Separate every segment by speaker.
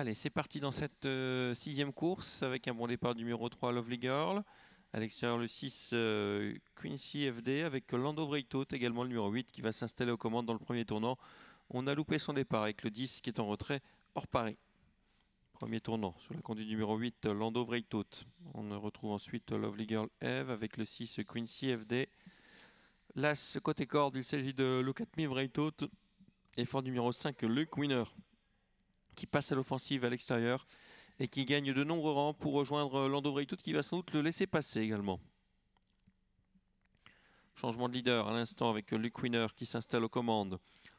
Speaker 1: Allez, c'est parti dans cette euh, sixième course avec un bon départ numéro 3, Lovely Girl. À l'extérieur, le 6, euh, Quincy FD avec Lando Vreitot, également le numéro 8 qui va s'installer aux commandes dans le premier tournant. On a loupé son départ avec le 10 qui est en retrait hors Paris. Premier tournant sur la conduite numéro 8, Lando Vreitot. On retrouve ensuite Lovely Girl Eve avec le 6, Quincy FD. Là, ce côté corde, il s'agit de Look at Me Vreitot. Et fort numéro 5, Luke Winner qui passe à l'offensive à l'extérieur et qui gagne de nombreux rangs pour rejoindre Lando Tout qui va sans doute le laisser passer également. Changement de leader à l'instant avec Luke Winner qui s'installe aux commandes.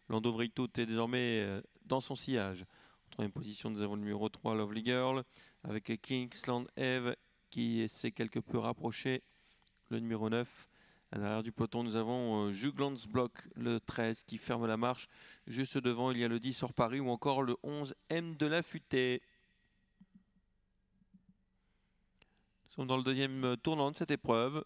Speaker 1: Lando Tout est désormais euh, dans son sillage. En troisième position, nous avons le numéro 3, Lovely Girl, avec Kingsland Eve qui s'est quelque peu rapproché. Le numéro 9, à l'arrière du peloton, nous avons euh, Block, le 13, qui ferme la marche. Juste devant, il y a le 10 sur Paris ou encore le 11 M de la Futée. Nous sommes dans le deuxième euh, tournant de cette épreuve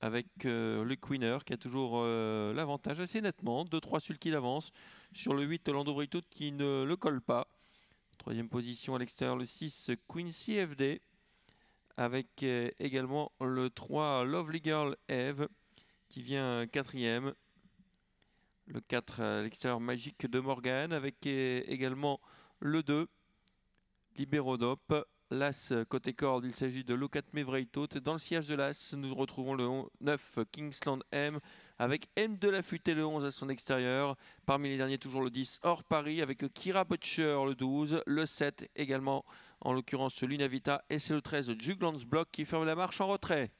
Speaker 1: avec euh, le Queener qui a toujours euh, l'avantage assez nettement. 2-3 sulky d'avance sur le 8 landau Britout qui ne le colle pas. Troisième position à l'extérieur, le 6 Quincy FD avec également le 3 Lovely Girl Eve qui vient euh, quatrième. Le 4 euh, l'extérieur magique de Morgan avec également le 2, l'Iberodope, L'As euh, côté corde, il s'agit de Locat Mevreito. Dans le siège de l'As, nous retrouvons le 9 Kingsland M avec M de la Futée, le 11 à son extérieur. Parmi les derniers, toujours le 10 hors Paris avec Kira Butcher le 12, le 7 également, en l'occurrence Lunavita. Et c'est le 13 Juglands Block qui ferme la marche en retrait.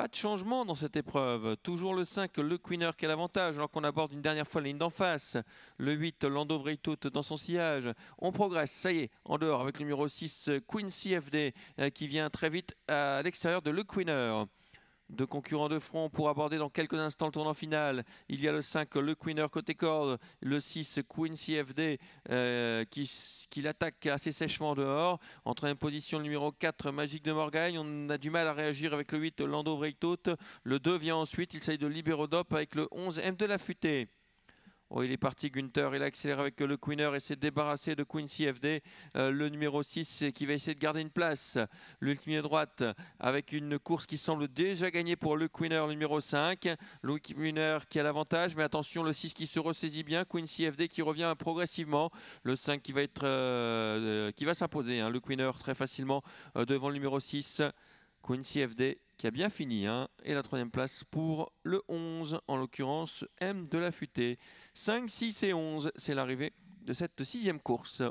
Speaker 1: Pas de changement dans cette épreuve. Toujours le 5, le Queener qui a l'avantage alors qu'on aborde une dernière fois la ligne d'en face. Le 8, Lando Tout dans son sillage. On progresse, ça y est, en dehors avec le numéro 6, Queen CFD euh, qui vient très vite à l'extérieur de le Queener deux concurrents de front pour aborder dans quelques instants le tournant final. Il y a le 5, le Queener côté corde, le 6, Queen CFD qui, qui l'attaque assez sèchement dehors. En troisième position, le numéro 4, Magique de Morgagne. On a du mal à réagir avec le 8, Lando Vreiktout. Le 2 vient ensuite, il s'agit de Dope avec le 11, M de la Futée. Oh, il est parti Gunther, il accélère avec le Queener et s'est débarrassé de Quincy FD, euh, le numéro 6 qui va essayer de garder une place. L'ultime droite avec une course qui semble déjà gagnée pour le Queener, numéro 5. Le Queener qui a l'avantage, mais attention, le 6 qui se ressaisit bien, Quincy FD qui revient progressivement, le 5 qui va être euh, euh, qui va s'imposer, hein. le Queener très facilement devant le numéro 6. Quincy FD qui a bien fini. Hein. Et la troisième place pour le 11, en l'occurrence M de la 5, 6 et 11, c'est l'arrivée de cette sixième course.